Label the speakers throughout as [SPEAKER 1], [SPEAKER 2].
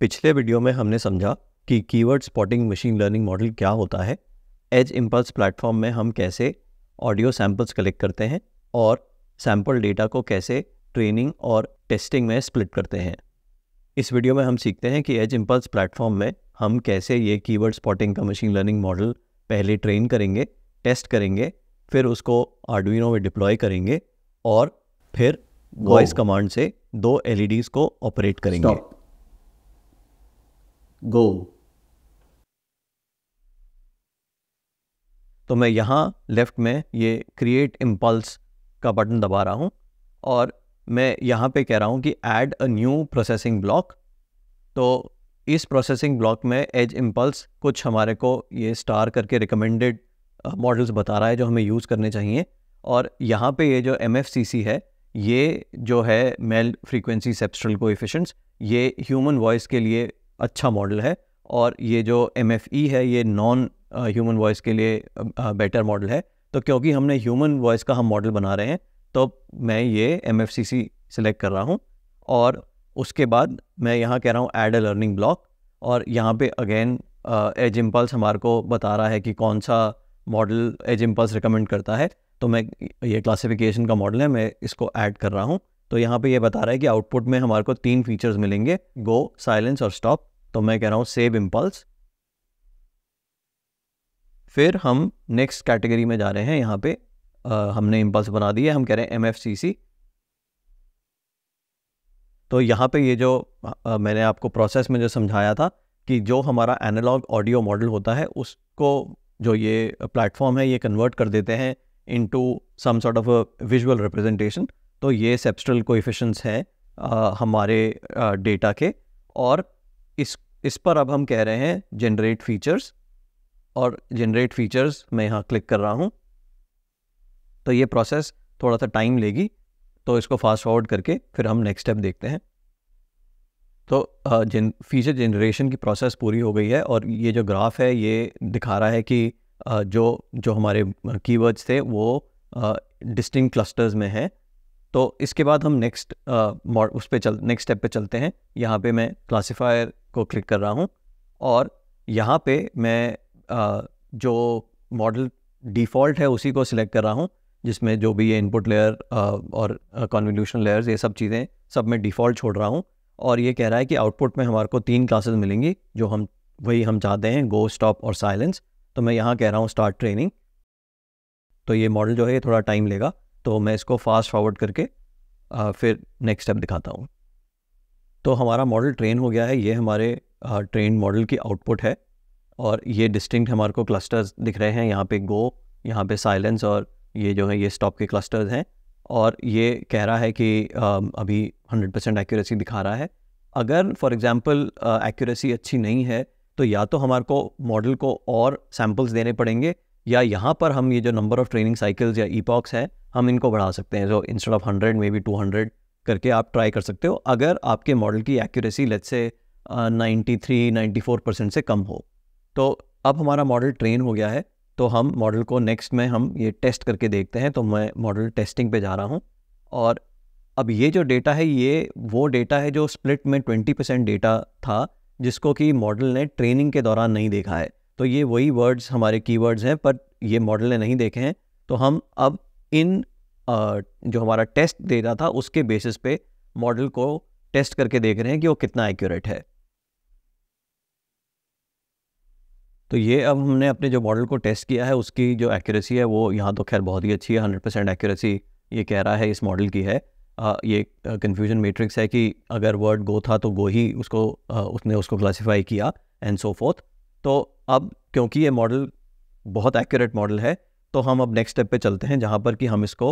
[SPEAKER 1] पिछले वीडियो में हमने समझा कि keyword spotting machine learning model क्या होता है एज इम्पल्स प्लेटफॉर्म में हम कैसे ऑडियो सैम्पल्स कलेक्ट करते हैं और सैम्पल डेटा को कैसे ट्रेनिंग और टेस्टिंग में स्प्लिट करते हैं इस वीडियो में हम सीखते हैं कि एज इम्पल्स प्लेटफॉर्म में हम कैसे ये कीवर्ड स्पॉटिंग का मशीन लर्निंग मॉडल पहले ट्रेन करेंगे टेस्ट करेंगे फिर उसको आर्डविनो में डिप्लॉय करेंगे और फिर वॉइस कमांड से दो एलईडीज e को ऑपरेट करेंगे गो तो मैं यहाँ लेफ्ट में ये क्रिएट इम्पल्स का बटन दबा रहा हूँ और मैं यहाँ पे कह रहा हूँ कि add a new processing block तो इस प्रोसेसिंग ब्लॉक में एज इम्पल्स कुछ हमारे को ये स्टार करके रिकमेंडेड मॉडल्स uh, बता रहा है जो हमें यूज़ करने चाहिए और यहाँ पे ये जो एम है ये जो है मेल फ्रीक्वेंसी सेप्सट्रल को ये ह्यूमन वॉइस के लिए अच्छा मॉडल है और ये जो एम e है ये नॉन ह्यूमन वॉइस के लिए बेटर uh, मॉडल uh, है तो क्योंकि हमने ह्यूमन वॉइस का हम मॉडल बना रहे हैं तो मैं ये एम सिलेक्ट कर रहा हूँ और उसके बाद मैं यहाँ कह रहा हूँ ऐड अ लर्निंग ब्लॉक और यहाँ पे अगेन एज इम्पल्स हमारे को बता रहा है कि कौन सा मॉडल एज इम्पल्स रिकमेंड करता है तो मैं ये क्लासिफिकेशन का मॉडल है मैं इसको ऐड कर रहा हूँ तो यहाँ पे ये यह बता रहा है कि आउटपुट में हमारे को तीन फीचर्स मिलेंगे गो साइलेंस और स्टॉप तो मैं कह रहा हूँ सेव इम्पल्स फिर हम नेक्स्ट कैटेगरी में जा रहे हैं यहाँ पे आ, हमने इम्पल्स बना दिए हम कह रहे हैं एम एफ सी सी तो यहाँ पे ये जो आ, मैंने आपको प्रोसेस में जो समझाया था कि जो हमारा एनालॉग ऑडियो मॉडल होता है उसको जो ये प्लेटफॉर्म है ये कन्वर्ट कर देते हैं into some sort of visual representation तो ये सेप्स्ट्रल कोफिशंस हैं हमारे डेटा के और इस इस पर अब हम कह रहे हैं जनरेट फीचर्स और जनरेट फीचर्स मैं यहाँ क्लिक कर रहा हूँ तो ये प्रोसेस थोड़ा सा टाइम लेगी तो इसको फास्ट फॉरवर्ड करके फिर हम नेक्स्ट स्टेप देखते हैं तो जिन फीचर जनरेशन की प्रोसेस पूरी हो गई है और ये जो ग्राफ है ये दिखा रहा है कि जो जो हमारे कीवर्ड्स थे वो डिस्टिंग क्लस्टर्स में हैं तो इसके बाद हम नेक्स्ट मॉड उस पर चल नेक्स्ट स्टेप पे चलते हैं यहाँ पे मैं क्लासिफायर को क्लिक कर रहा हूँ और यहाँ पे मैं आ, जो मॉडल डिफ़ॉल्ट है उसी को सिलेक्ट कर रहा हूँ जिसमें जो भी ये इनपुट लेयर और कॉन्वल्यूशन लेयर्स ये सब चीज़ें सब मैं डिफ़ॉल्ट छोड़ रहा हूँ और ये कह रहा है कि आउटपुट में हमारे को तीन क्लासेस मिलेंगी जो हम वही हम चाहते हैं गो स्टॉप और साइलेंस तो मैं यहाँ कह रहा हूँ स्टार्ट ट्रेनिंग तो ये मॉडल जो है ये थोड़ा टाइम लेगा तो मैं इसको फास्ट फॉरवर्ड करके आ, फिर नेक्स्ट स्टेप दिखाता हूँ तो हमारा मॉडल ट्रेन हो गया है ये हमारे ट्रेन मॉडल की आउटपुट है और ये डिस्टिंक्ट हमारे को क्लस्टर्स दिख रहे हैं यहाँ पे गो यहाँ पे साइलेंस और ये जो है ये स्टॉप के क्लस्टर्स हैं और ये कह रहा है कि आ, अभी 100 परसेंट एक्यूरेसी दिखा रहा है अगर फॉर एग्ज़ाम्पल एक्यूरेसी अच्छी नहीं है तो या तो हमारे को मॉडल को और सैम्पल्स देने पड़ेंगे या यहाँ पर हम ये जो नंबर ऑफ़ ट्रेनिंग साइकिल्स या ईपॉक्स है हम इनको बढ़ा सकते हैं जो instead of hundred may be two hundred करके आप ट्राई कर सकते हो अगर आपके मॉडल की accuracy let's say ninety three ninety four percent से कम हो तो अब हमारा मॉडल ट्रेन हो गया है तो हम मॉडल को नेक्स्ट में हम ये टेस्ट करके देखते हैं तो मैं मॉडल टेस्टिंग पे जा रहा हूँ और अब ये जो डेटा है ये वो डेटा है जो स्प्लिट में ट्वेंटी परसेंट डेटा था जिसको कि मॉडल ने ट्रेनिंग के दौरान नहीं देखा है तो ये वही वर्ड्स हमारे कीवर्ड्स हैं पर ये मॉडल ने नहीं देखे हैं तो हम अब इन जो हमारा टेस्ट दे रहा था उसके बेसिस पे मॉडल को टेस्ट करके देख रहे हैं कि वो कितना एक्यूरेट है तो ये अब हमने अपने जो मॉडल को टेस्ट किया है उसकी जो एक्यूरेसी है वो यहाँ तो खैर बहुत ही अच्छी है हंड्रेड परसेंट एक्यूरेसी ये कह रहा है इस मॉडल की है आ, ये कन्फ्यूजन मेट्रिक्स है कि अगर वर्ड गो था तो गो ही उसको आ, उसने उसको क्लासीफाई किया एंड सो फोर्थ तो अब क्योंकि ये मॉडल बहुत एक्यूरेट मॉडल है तो हम अब नेक्स्ट स्टेप पे चलते हैं जहाँ पर कि हम इसको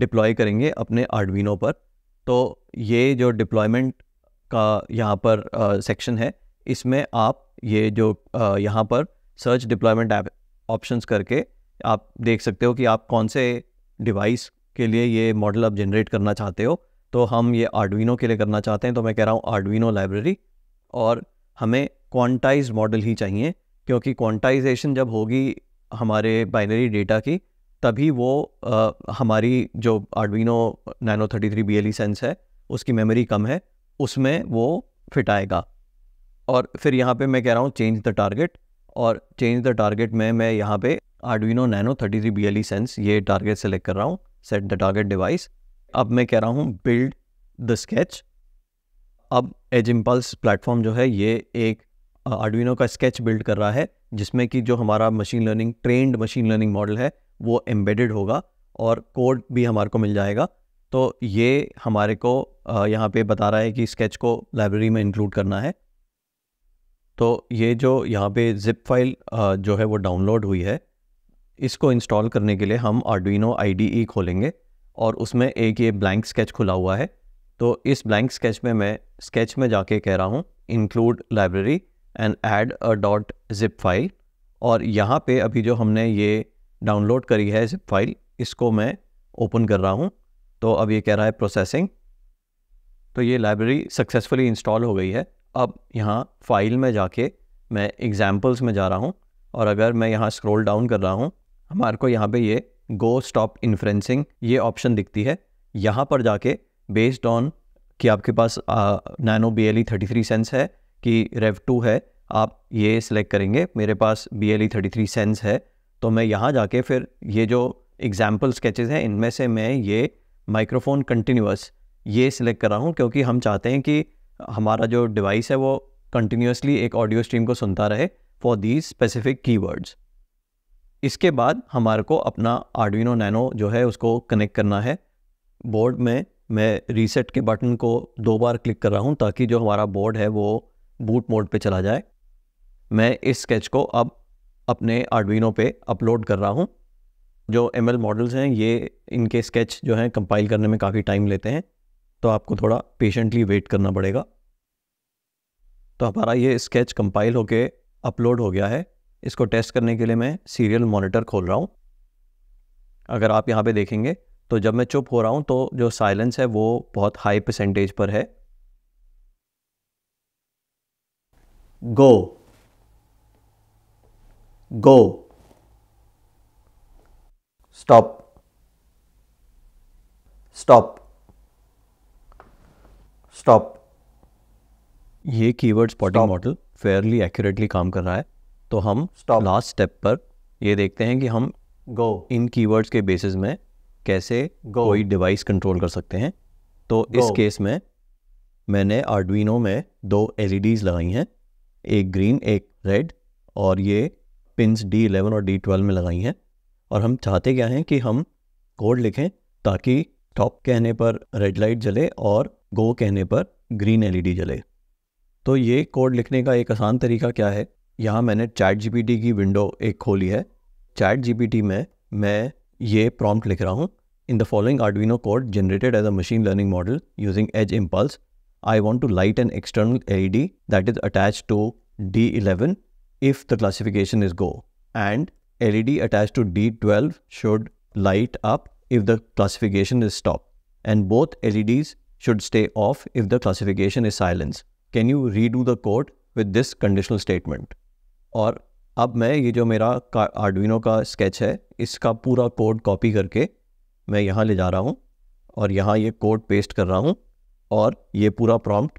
[SPEAKER 1] डिप्लॉय करेंगे अपने आर्डविनो पर तो ये जो डिप्लॉयमेंट का यहाँ पर सेक्शन है इसमें आप ये जो यहाँ पर सर्च डिप्लॉयमेंट ऐप ऑप्शंस करके आप देख सकते हो कि आप कौन से डिवाइस के लिए ये मॉडल आप जनरेट करना चाहते हो तो हम ये आर्डविनो के लिए करना चाहते हैं तो मैं कह रहा हूँ आर्डविनो लाइब्रेरी और हमें क्वांटाइज मॉडल ही चाहिए क्योंकि क्वांटाइजेशन जब होगी हमारे बाइनरी डेटा की तभी वो आ, हमारी जो Arduino nano thirty three B L sense है उसकी मेमोरी कम है उसमें वो फिट आएगा और फिर यहाँ पे मैं कह रहा हूँ चेंज द टारगेट और चेंज द टारगेट में मैं यहाँ पे Arduino nano thirty three B sense ये टारगेट सेलेक्ट कर रहा हूँ सेट द टारगेट डिवाइस अब मैं कह रहा हूँ बिल्ड द स्केच अब एज इम्पल्स प्लेटफॉर्म जो है ये एक आर्डविनो का स्केच बिल्ड कर रहा है जिसमें कि जो हमारा machine learning trained machine learning model है वो एम्बेडेड होगा और कोड भी हमारे को मिल जाएगा तो ये हमारे को यहाँ पे बता रहा है कि स्केच को लाइब्रेरी में इंक्लूड करना है तो ये जो यहाँ पे जिप फाइल जो है वो डाउनलोड हुई है इसको इंस्टॉल करने के लिए हम आर्डविनो आई खोलेंगे और उसमें एक ये ब्लैंक स्केच खुला हुआ है तो इस ब्लैंक स्केच में मैं स्केच में जाके कह रहा हूँ include library and add a dot zip file और यहाँ पे अभी जो हमने ये डाउनलोड करी है जिप फाइल इसको मैं ओपन कर रहा हूँ तो अब ये कह रहा है प्रोसेसिंग तो ये लाइब्रेरी सक्सेसफुली इंस्टॉल हो गई है अब यहाँ फाइल में जाके मैं एग्जाम्पल्स में जा रहा हूँ और अगर मैं यहाँ स्क्रॉल डाउन कर रहा हूँ हमारे को यहाँ पे ये गो स्टॉप इन्फ्रेंसिंग ये ऑप्शन दिखती है यहाँ पर जाके बेस्ड ऑन कि आपके पास nano B L E thirty three sense है कि रेव टू है आप ये सिलेक्ट करेंगे मेरे पास B L E thirty three sense है तो मैं यहाँ जाके फिर ये जो एग्जाम्पल स्केचेस हैं इनमें से मैं ये माइक्रोफोन कंटिन्यूस ये सिलेक्ट कर रहा हूँ क्योंकि हम चाहते हैं कि हमारा जो डिवाइस है वो कंटिन्यूसली एक ऑडियो स्ट्रीम को सुनता रहे फॉर दीज स्पेसिफिक कीवर्ड्स इसके बाद हमारे को अपना आर्डविनो नैनो जो है उसको कनेक्ट करना है बोर्ड में मैं रीसेट के बटन को दो बार क्लिक कर रहा हूँ ताकि जो हमारा बोर्ड है वो बूट मोड पे चला जाए मैं इस स्केच को अब अपने आर्डविनो पे अपलोड कर रहा हूँ जो एम मॉडल्स हैं ये इनके स्केच जो हैं कंपाइल करने में काफ़ी टाइम लेते हैं तो आपको थोड़ा पेशेंटली वेट करना पड़ेगा तो हमारा ये स्केच कंपाइल होके अपलोड हो गया है इसको टेस्ट करने के लिए मैं सीरियल मॉनिटर खोल रहा हूँ अगर आप यहाँ पे देखेंगे तो जब मैं चुप हो रहा हूँ तो जो साइलेंस है वो बहुत हाई परसेंटेज पर है go go stop stop stop ये keyword spotting model fairly accurately काम कर रहा है तो हम स्टॉप लास्ट स्टेप पर ये देखते हैं कि हम गो इन कीवर्ड्स के बेसिस में कैसे Go. कोई डिवाइस कंट्रोल कर सकते हैं तो Go. इस केस में मैंने आर्डविनो में दो एलईडीज e लगाई हैं एक ग्रीन एक रेड और ये पिंस डी इलेवन और डी ट्वेल्व में लगाई हैं और हम चाहते क्या हैं कि हम कोड लिखें ताकि टॉप कहने पर रेड लाइट जले और गो कहने पर ग्रीन एलईडी जले तो ये कोड लिखने का एक आसान तरीका क्या है यहाँ मैंने चैट जीपीटी की विंडो एक खोली है चैट जीपीटी में मैं ये प्रॉम्प्ट लिख रहा हूँ in the following Arduino code generated as a machine learning model using Edge Impulse I want to light an external LED that is attached to D11 if the classification is Go. And LED attached to D12 should light up if the classification is stop. And both LEDs should stay off if the classification is silence. Can you redo the code with this conditional statement? Or अब मैं ये जो मेरा आर्डुino का sketch है इसका पूरा code copy करके मैं यहाँ ले जा रहा हूँ और यहाँ ये कोड पेस्ट कर रहा हूँ और ये पूरा प्रॉम्प्ट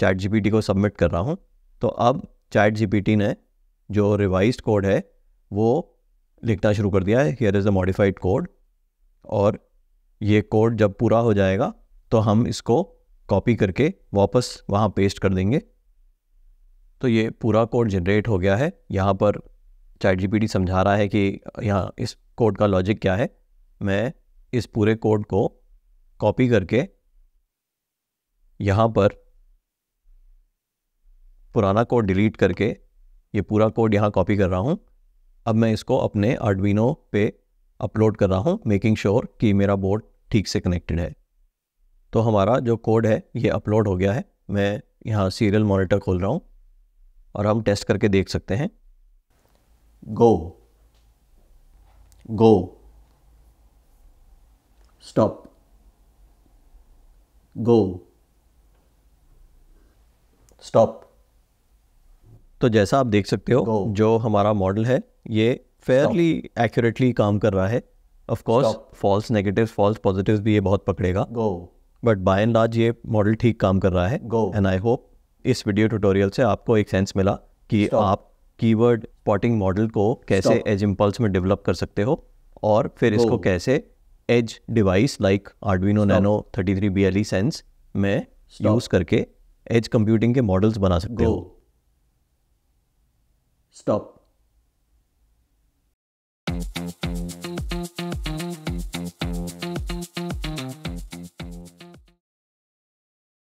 [SPEAKER 1] चैट जीपीटी को सबमिट कर रहा हूँ तो अब चैट जीपीटी ने जो रिवाइज कोड है वो लिखना शुरू कर दिया है here is a modified code और ये कोड जब पूरा हो जाएगा तो हम इसको कॉपी करके वापस वहाँ पेस्ट कर देंगे तो ये पूरा कोड जनरेट हो गया है यहाँ पर चैट जीपीटी समझा रहा है कि यहाँ इस कोड का लॉजिक क्या है मैं इस पूरे कोड को कॉपी करके यहाँ पर पुराना कोड डिलीट करके ये पूरा कोड यहाँ कॉपी कर रहा हूँ अब मैं इसको अपने आर्डविनो पे अपलोड कर रहा हूँ मेकिंग श्योर कि मेरा बोर्ड ठीक से कनेक्टेड है तो हमारा जो कोड है ये अपलोड हो गया है मैं यहाँ सीरियल मॉनिटर खोल रहा हूँ और हम टेस्ट करके देख सकते हैं गो गो स्टॉप गो स्टॉप तो जैसा आप देख सकते हो Go. जो हमारा मॉडल है ये फेयरली एक्यूरेटली काम कर रहा है of course false negative false positive भी ये बहुत पकड़ेगा go but by and large ये मॉडल ठीक काम कर रहा है गो एंड आई होप इस वीडियो ट्यूटोरियल से आपको एक सेंस मिला कि Stop. आप कीवर्ड स्पॉटिंग मॉडल को कैसे एज इम्पल्स में डेवलप कर सकते हो और फिर Go. इसको कैसे edge device like Arduino nano thirty three B L E sense में यूज़ करके एज कंप्यूटिंग के मॉडल्स बना सकते हो स्टॉप